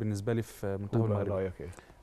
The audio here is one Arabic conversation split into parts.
بالنسبه لي في منتخب المغرب إيه؟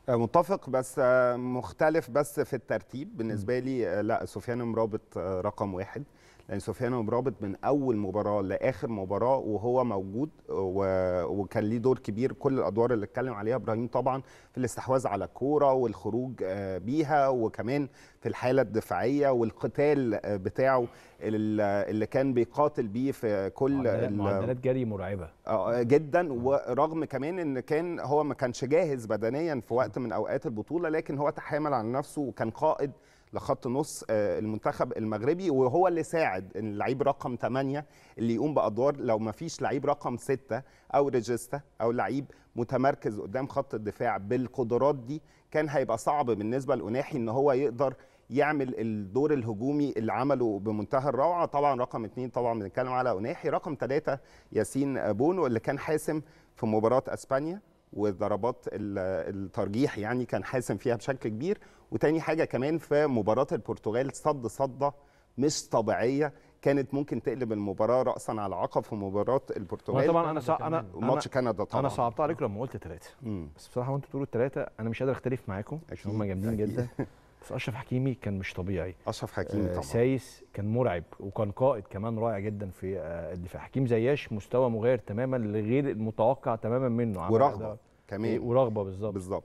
آه، متفق بس آه، مختلف بس في الترتيب بالنسبه لي آه، لا سفيان مرابط رقم واحد لان سفيان ومرابط من اول مباراه لاخر مباراه وهو موجود وكان ليه دور كبير كل الادوار اللي اتكلم عليها ابراهيم طبعا في الاستحواذ على الكوره والخروج آه، بيها وكمان في الحاله الدفاعيه والقتال آه، بتاعه اللي كان بيقاتل بيه في كل معدلات جري مرعبه آه، جدا ورغم كمان ان كان هو ما كانش جاهز بدنيا في وقت من اوقات البطوله لكن هو تحامل على نفسه وكان قائد لخط نص آه، المنتخب المغربي وهو اللي ساعد اللعيب رقم 8 اللي يقوم بادوار لو ما فيش لعيب رقم 6 او ريجيستا او لعيب متمركز قدام خط الدفاع بالقدرات دي كان هيبقى صعب بالنسبه لاناحي ان هو يقدر يعمل الدور الهجومي اللي عمله بمنتهى الروعه طبعا رقم اثنين طبعا بنتكلم على اناحي رقم ثلاثه ياسين بونو اللي كان حاسم في مباراه اسبانيا وضربات الترجيح يعني كان حاسم فيها بشكل كبير وتاني حاجه كمان في مباراه البرتغال صد صده مش طبيعيه كانت ممكن تقلب المباراه راسا على عقب في مباراه البرتغال طبعا انا انا ماتش كندا طبعا انا صعبتها عليكم لما قلت ثلاثه بس بصراحه وانتوا بتقولوا الثلاثه انا مش قادر اختلف معاكم عشان هم جامدين جدا بس اشرف حكيمي كان مش طبيعي اشرف حكيمي آه، طبعا سايس كان مرعب وكان قائد كمان رائع جدا في آه، الدفاع حكيم زياش مستوى مغاير تماما لغير المتوقع تماما منه ورغبه كمان ورغبه بالظبط بالظبط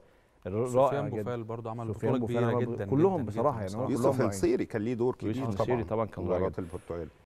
سفيان بوفال برضه عمل بطوله كبيره جدا كلهم جداً بصراحه يعني يوسف النصيري كان ليه دور كبير طبعا يوسف النصيري طبعا كان رائع